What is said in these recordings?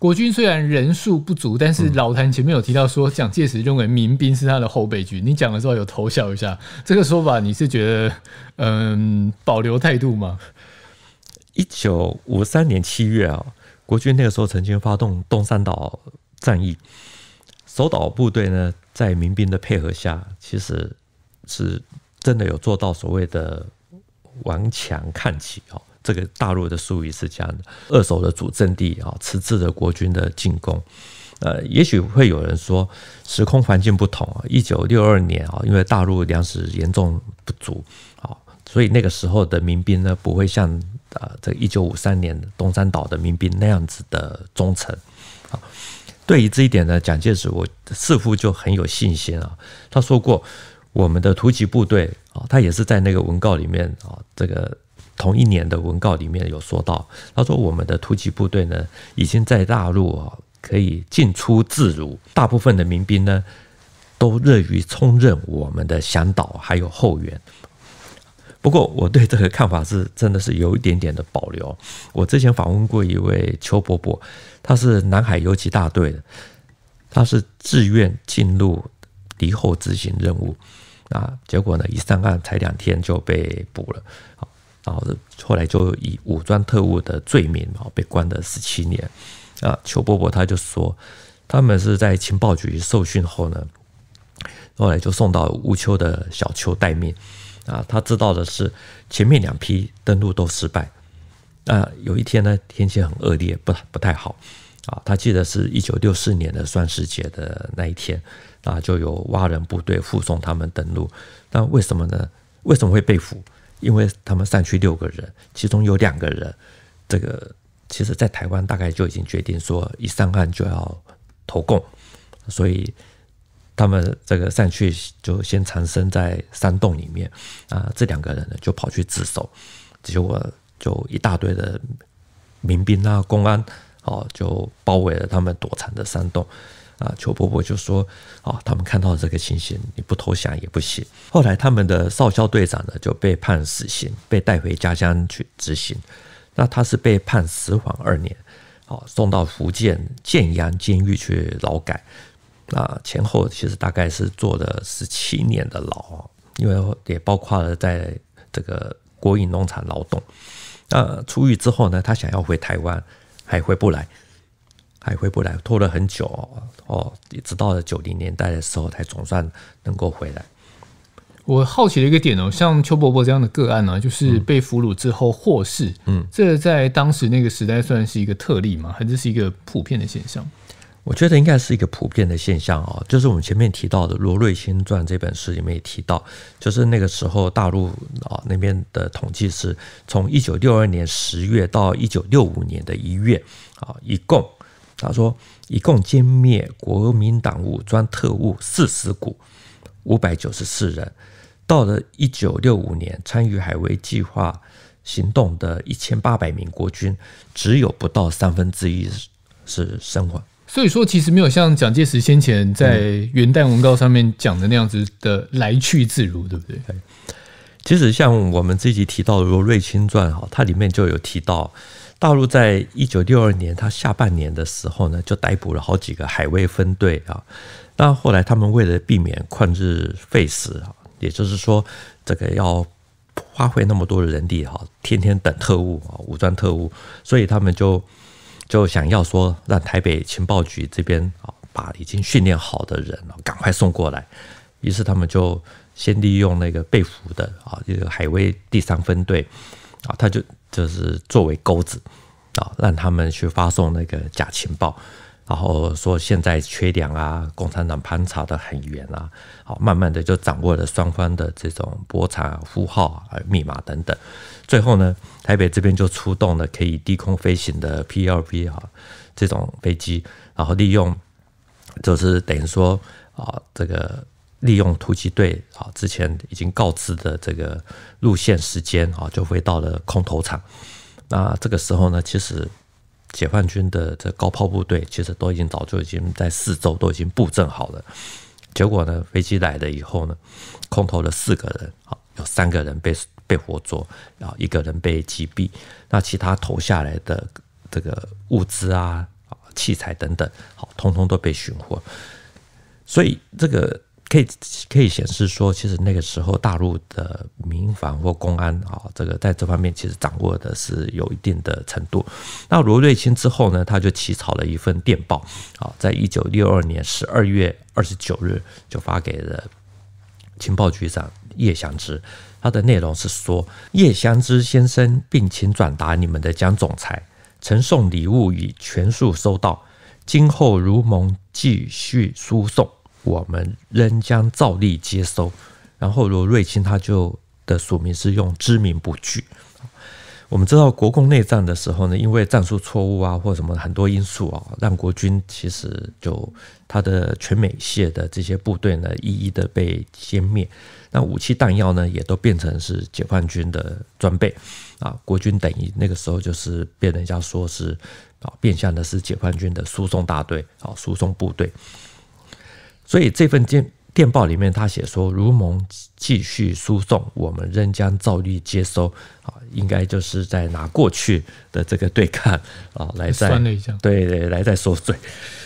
国军虽然人数不足，但是老谭前面有提到说，蒋介石认为民兵是他的后备军。你讲的时候有偷笑一下，这个说法你是觉得嗯保留态度吗？一九五三年七月啊，国军那个时候曾经发动东山岛战役，守岛部队呢在民兵的配合下，其实是真的有做到所谓的顽强抗击哦。这个大陆的术语是这样的：，二手的主阵地啊，迟滞的国军的进攻。呃，也许会有人说，时空环境不同啊，一九六二年啊，因为大陆粮食严重不足啊，所以那个时候的民兵呢，不会像啊，这一九五三年东山岛的民兵那样子的忠诚。啊，对于这一点呢，蒋介石我似乎就很有信心啊。他说过，我们的突击部队啊，他也是在那个文告里面啊，这个。同一年的文告里面有说到，他说我们的突击部队呢，已经在大陆啊可以进出自如，大部分的民兵呢都乐于充任我们的向导还有后援。不过我对这个看法是真的是有一点点的保留。我之前访问过一位邱伯伯，他是南海游击大队的，他是自愿进入敌后执行任务啊，结果呢一上岸才两天就被捕了。然后，后来就以武装特务的罪名啊，被关了十七年。啊，邱伯伯他就说，他们是在情报局受训后呢，后来就送到乌丘的小丘待命。啊，他知道的是前面两批登陆都失败。那有一天呢，天气很恶劣，不不太好啊。他记得是一九六四年的双十节的那一天啊，就有蛙人部队护送他们登陆。那为什么呢？为什么会被俘？因为他们上去六个人，其中有两个人，这个其实在台湾大概就已经决定说，一上岸就要投共，所以他们这个上去就先藏身在山洞里面啊，这两个人呢就跑去自首，结果就一大堆的民兵啊、公安哦，就包围了他们躲藏的山洞。啊，邱伯伯就说：“哦，他们看到这个情形，你不投降也不行。”后来，他们的少校队长呢就被判死刑，被带回家乡去执行。那他是被判死缓二年，哦，送到福建建阳监狱去劳改。那前后其实大概是坐了十七年的牢，因为也包括了在这个国营农场劳动。那出狱之后呢，他想要回台湾，还回不来。还回不来，拖了很久哦，哦，一直到了九零年代的时候，才总算能够回来。我好奇的一个点哦，像邱伯伯这样的个案呢，就是被俘虏之后获释，嗯，这在当时那个时代算是一个特例嘛？还是是一个普遍的现象？我觉得应该是一个普遍的现象哦，就是我们前面提到的《罗瑞卿传》这本书里面也提到，就是那个时候大陆啊那边的统计是从一九六二年十月到一九六五年的一月啊，一共。他说，一共歼灭国民党武装特务四十股，五百九十四人。到了一九六五年，参与海威计划行动的一千八百名国军，只有不到三分之一是生还。所以说，其实没有像蒋介石先前在元旦文告上面讲的那样子的来去自如，对不对？其实，像我们这集提到的《罗瑞卿传哈，它里面就有提到。大陆在一九六二年，他下半年的时候呢，就逮捕了好几个海威分队啊。那后来他们为了避免旷日费时啊，也就是说，这个要花费那么多的人力哈，天天等特务啊，武装特务，所以他们就就想要说，让台北情报局这边啊，把已经训练好的人啊，赶快送过来。于是他们就先利用那个被俘的啊，这个海威第三分队啊，他就。就是作为钩子啊，让他们去发送那个假情报，然后说现在缺粮啊，共产党盘查的很严啊，好，慢慢的就掌握了双方的这种波长、呼号、密码等等。最后呢，台北这边就出动了可以低空飞行的 p l p 啊这种飞机，然后利用就是等于说啊这个。利用突击队啊，之前已经告知的这个路线时间啊，就回到了空投场。那这个时候呢，其实解放军的这高炮部队其实都已经早就已经在四周都已经布阵好了。结果呢，飞机来了以后呢，空投了四个人啊，有三个人被被活捉啊，一个人被击毙。那其他投下来的这个物资啊、器材等等，好，通通都被寻获。所以这个。可以可以显示说，其实那个时候大陆的民防或公安啊，这个在这方面其实掌握的是有一定的程度。那罗瑞卿之后呢，他就起草了一份电报啊，在一九六二年十二月二十九日就发给了情报局长叶祥之，他的内容是说：“叶祥之先生，并请转达你们的江总裁，曾送礼物已全数收到，今后如蒙继续输送。”我们仍将照例接收。然后罗瑞卿他就的署名是用知名不具。我们知道国共内战的时候呢，因为战术错误啊，或什么很多因素啊，让国军其实就他的全美械的这些部队呢，一一的被歼灭。那武器弹药呢，也都变成是解放军的装备啊。国军等于那个时候就是被人家说是啊，变相的是解放军的输送大队啊，输送部队。所以这份电电报里面，他写说，如蒙继续输送，我们仍将照例接收。啊，应该就是在拿过去的这个对抗啊，来在对对来在收税。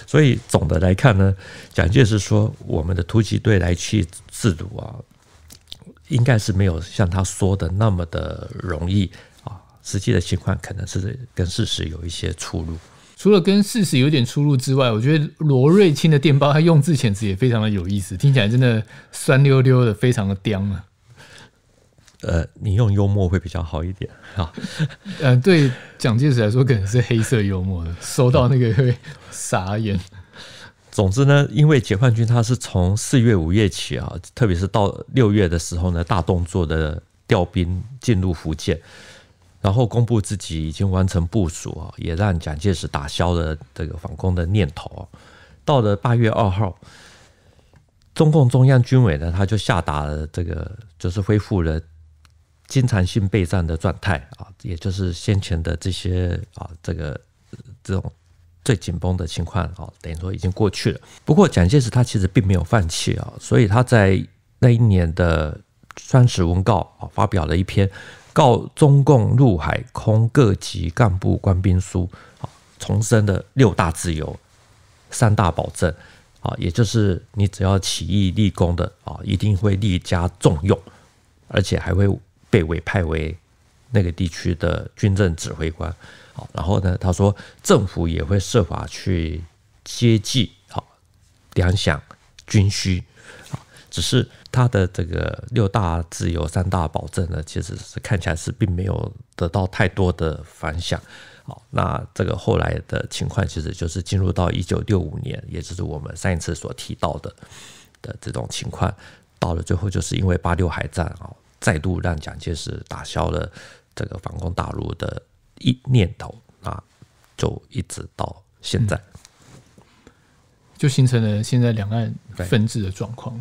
所以总的来看呢，蒋介石说我们的突击队来去自如啊，应该是没有像他说的那么的容易啊。实际的情况可能是跟事实有一些出入。除了跟事实有点出入之外，我觉得罗瑞卿的电报他用字遣词也非常的有意思，听起来真的酸溜溜的，非常的刁啊。呃，你用幽默会比较好一点啊。呃，对蒋介石来说，可能是黑色幽默，收到那个会傻眼。总之呢，因为解放军他是从四月、五月起啊，特别是到六月的时候呢，大动作的调兵进入福建。然后公布自己已经完成部署啊，也让蒋介石打消了这个反攻的念头。到了八月二号，中共中央军委呢，他就下达了这个，就是恢复了经常性备战的状态啊，也就是先前的这些啊，这个这种最紧绷的情况啊，等于说已经过去了。不过蒋介石他其实并没有放弃啊，所以他在那一年的三十文告啊，发表了一篇。告中共陆海空各级干部官兵书，啊，重申的六大自由、三大保证，啊，也就是你只要起义立功的，啊，一定会立加重用，而且还会被委派为那个地区的军政指挥官，啊，然后呢，他说政府也会设法去接济，啊，粮饷、军需。只是他的这个六大自由、三大保证呢，其实是看起来是并没有得到太多的反响。好，那这个后来的情况，其实就是进入到一九六五年，也就是我们上一次所提到的的这种情况，到了最后就是因为八六海战啊，再度让蒋介石打消了这个反攻大陆的一念头，那就一直到现在，就形成了现在两岸分治的状况。